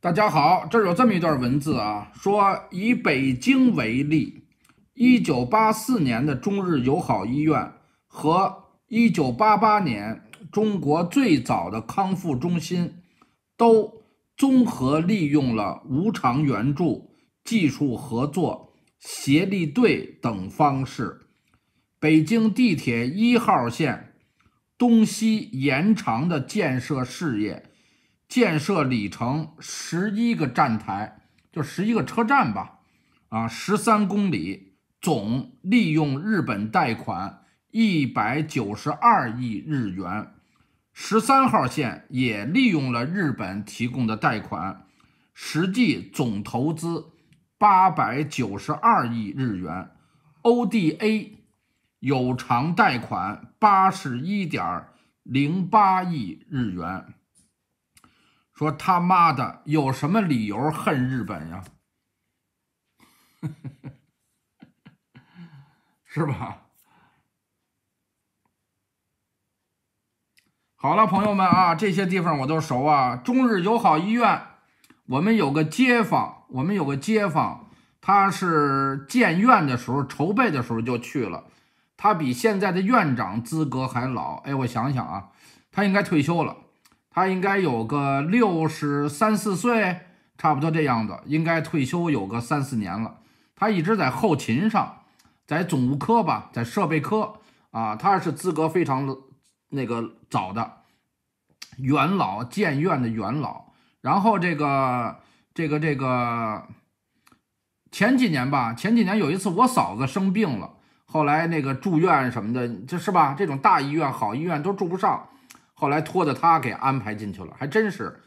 大家好，这儿有这么一段文字啊，说以北京为例，1984年的中日友好医院和1988年中国最早的康复中心，都综合利用了无偿援助、技术合作、协力队等方式。北京地铁一号线东西延长的建设事业。建设里程十一个站台，就十一个车站吧，啊，十三公里，总利用日本贷款一百九十二亿日元，十三号线也利用了日本提供的贷款，实际总投资八百九十二亿日元，O D A 有偿贷款八十一点零八亿日元。说他妈的有什么理由恨日本呀？是吧？好了，朋友们啊，这些地方我都熟啊。中日友好医院，我们有个街坊，我们有个街坊，他是建院的时候、筹备的时候就去了，他比现在的院长资格还老。哎，我想想啊，他应该退休了。他应该有个六十三四岁，差不多这样的，应该退休有个三四年了。他一直在后勤上，在总务科吧，在设备科啊，他是资格非常那个早的元老，建院的元老。然后这个这个这个前几年吧，前几年有一次我嫂子生病了，后来那个住院什么的，这是吧？这种大医院、好医院都住不上。后来拖着他给安排进去了，还真是，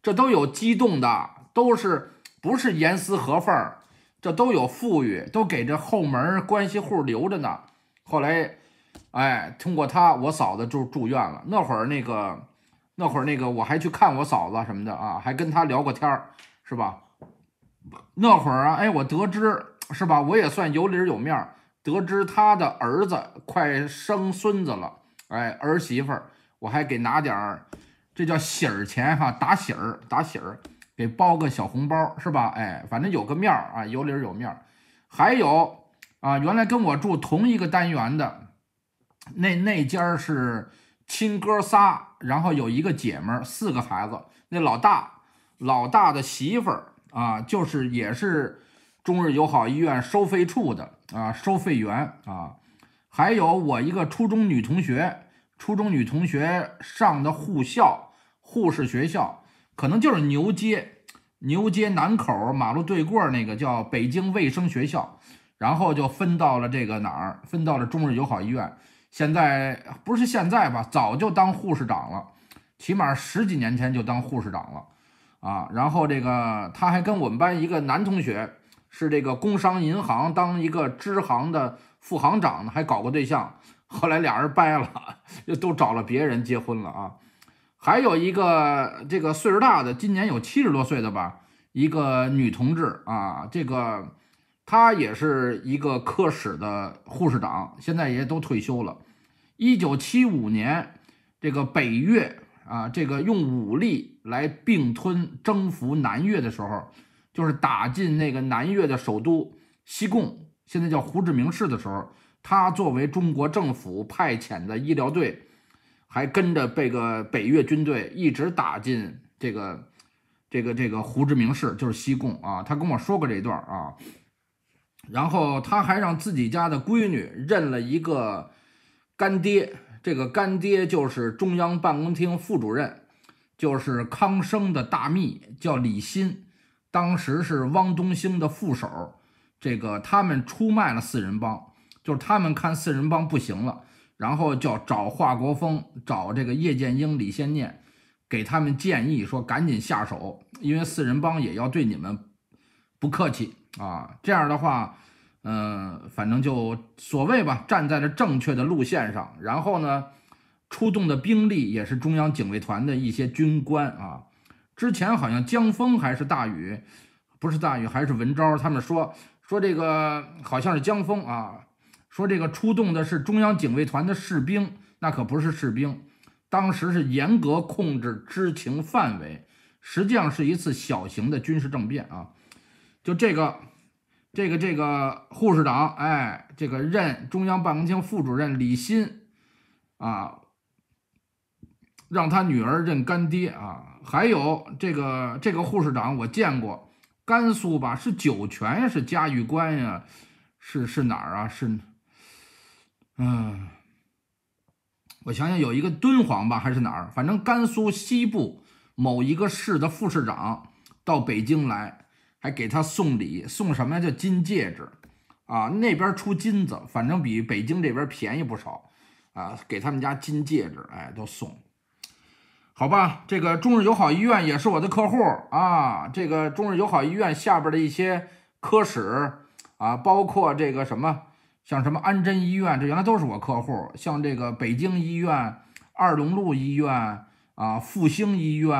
这都有激动的，都是不是严丝合缝儿，这都有富裕，都给这后门关系户留着呢。后来，哎，通过他，我嫂子就住院了。那会儿那个，那会儿那个，我还去看我嫂子什么的啊，还跟她聊过天儿，是吧？那会儿啊，哎，我得知是吧？我也算有理有面儿，得知他的儿子快生孙子了，哎，儿媳妇儿。我还给拿点儿，这叫喜儿钱哈，打喜儿，打喜儿，给包个小红包是吧？哎，反正有个面儿啊，有理儿有面儿。还有啊，原来跟我住同一个单元的那那家是亲哥仨，然后有一个姐们儿，四个孩子。那老大老大的媳妇儿啊，就是也是中日友好医院收费处的啊，收费员啊。还有我一个初中女同学。初中女同学上的护校，护士学校，可能就是牛街，牛街南口马路对过那个叫北京卫生学校，然后就分到了这个哪儿，分到了中日友好医院。现在不是现在吧，早就当护士长了，起码十几年前就当护士长了啊。然后这个他还跟我们班一个男同学，是这个工商银行当一个支行的副行长呢，还搞过对象。后来俩人掰了，又都找了别人结婚了啊。还有一个这个岁数大的，今年有七十多岁的吧，一个女同志啊。这个她也是一个科室的护士长，现在也都退休了。一九七五年，这个北越啊，这个用武力来并吞征服南越的时候，就是打进那个南越的首都西贡，现在叫胡志明市的时候。他作为中国政府派遣的医疗队，还跟着这个北越军队一直打进这个、这个、这个胡志明市，就是西贡啊。他跟我说过这段啊。然后他还让自己家的闺女认了一个干爹，这个干爹就是中央办公厅副主任，就是康生的大秘，叫李鑫，当时是汪东兴的副手。这个他们出卖了四人帮。就是他们看四人帮不行了，然后叫找华国锋、找这个叶剑英、李先念，给他们建议说赶紧下手，因为四人帮也要对你们不客气啊。这样的话，嗯，反正就所谓吧，站在了正确的路线上。然后呢，出动的兵力也是中央警卫团的一些军官啊。之前好像江峰还是大宇，不是大宇还是文昭，他们说说这个好像是江峰啊。说这个出动的是中央警卫团的士兵，那可不是士兵，当时是严格控制知情范围，实际上是一次小型的军事政变啊！就这个，这个，这个护士长，哎，这个任中央办公厅副主任李新，啊，让他女儿认干爹啊！还有这个，这个护士长我见过，甘肃吧？是酒泉呀？是嘉峪关呀？是是哪儿啊？是？嗯，我想想，有一个敦煌吧，还是哪儿？反正甘肃西部某一个市的副市长到北京来，还给他送礼，送什么呀？叫金戒指啊，那边出金子，反正比北京这边便宜不少啊，给他们家金戒指，哎，都送。好吧，这个中日友好医院也是我的客户啊，这个中日友好医院下边的一些科室啊，包括这个什么。像什么安贞医院，这原来都是我客户像这个北京医院、二龙路医院啊、复兴医院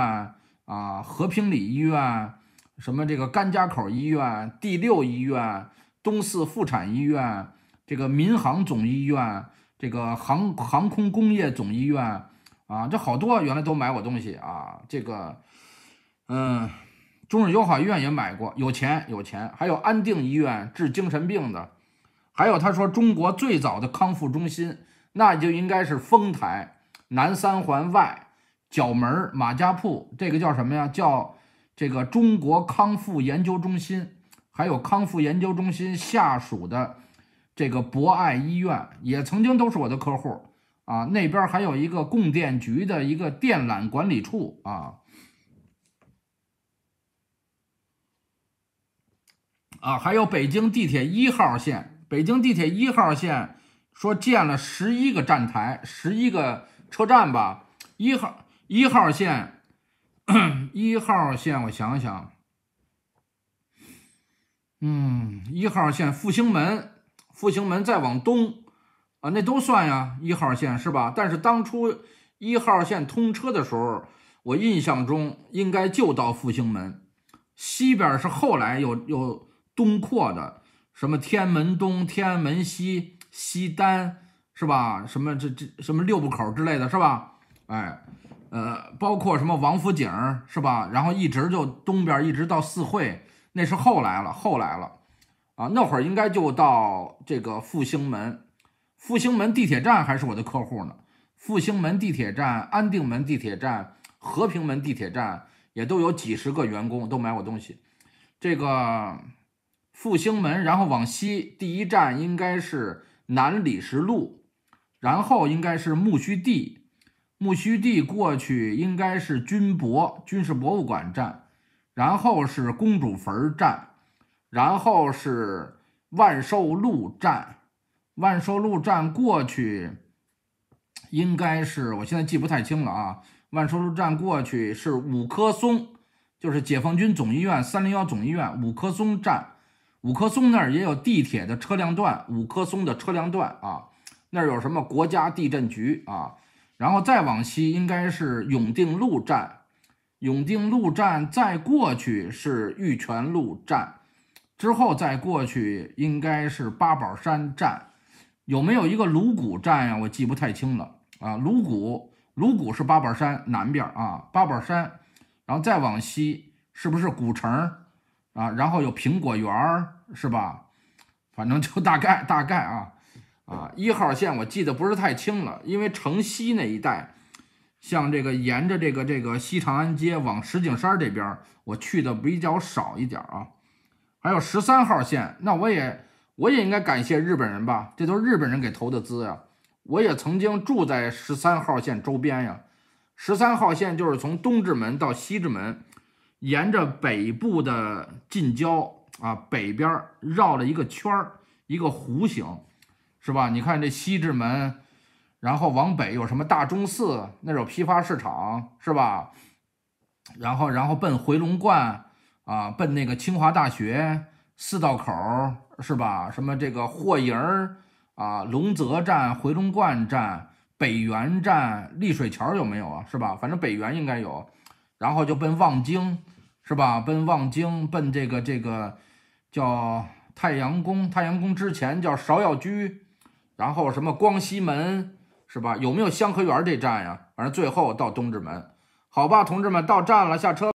啊、和平里医院，什么这个甘家口医院、第六医院、东四妇产医院、这个民航总医院、这个航航空工业总医院啊，这好多原来都买我东西啊。这个，嗯，中日友好医院也买过，有钱有钱。还有安定医院治精神病的。还有，他说中国最早的康复中心，那就应该是丰台南三环外角门马家铺，这个叫什么呀？叫这个中国康复研究中心，还有康复研究中心下属的这个博爱医院，也曾经都是我的客户啊。那边还有一个供电局的一个电缆管理处啊，啊，还有北京地铁一号线。北京地铁一号线说建了十一个站台，十一个车站吧。一号一号线，一号线，我想想，嗯，一号线复兴门，复兴门再往东啊，那都算呀，一号线是吧？但是当初一号线通车的时候，我印象中应该就到复兴门，西边是后来又又东扩的。什么天安门东、天安门西、西单是吧？什么这这什么六部口之类的是吧？哎，呃，包括什么王府井是吧？然后一直就东边一直到四惠，那是后来了，后来了，啊，那会儿应该就到这个复兴门，复兴门地铁站还是我的客户呢？复兴门地铁站、安定门地铁站、和平门地铁站也都有几十个员工都买我东西，这个。复兴门，然后往西，第一站应该是南礼士路，然后应该是木须地，木须地过去应该是军博军事博物馆站，然后是公主坟站，然后是万寿路站，万寿路站过去应该是，我现在记不太清了啊，万寿路站过去是五棵松，就是解放军总医院三零幺总医院五棵松站。五棵松那儿也有地铁的车辆段，五棵松的车辆段啊，那儿有什么国家地震局啊？然后再往西应该是永定路站，永定路站再过去是玉泉路站，之后再过去应该是八宝山站，有没有一个鲁谷站呀？我记不太清了啊，鲁谷，鲁谷是八宝山南边啊，八宝山，然后再往西是不是古城？啊，然后有苹果园儿，是吧？反正就大概大概啊，啊，一号线我记得不是太清了，因为城西那一带，像这个沿着这个这个西长安街往石景山这边，我去的比较少一点啊。还有十三号线，那我也我也应该感谢日本人吧，这都是日本人给投的资呀。我也曾经住在十三号线周边呀，十三号线就是从东直门到西直门。沿着北部的近郊啊，北边绕了一个圈儿，一个弧形，是吧？你看这西直门，然后往北有什么大钟寺，那有批发市场，是吧？然后，然后奔回龙观啊，奔那个清华大学四道口，是吧？什么这个货营儿啊，龙泽站、回龙观站、北园站、丽水桥有没有啊？是吧？反正北园应该有。然后就奔望京，是吧？奔望京，奔这个这个叫太阳宫，太阳宫之前叫芍药居，然后什么光熙门，是吧？有没有香河园这站呀？反正最后到东直门，好吧，同志们到站了，下车。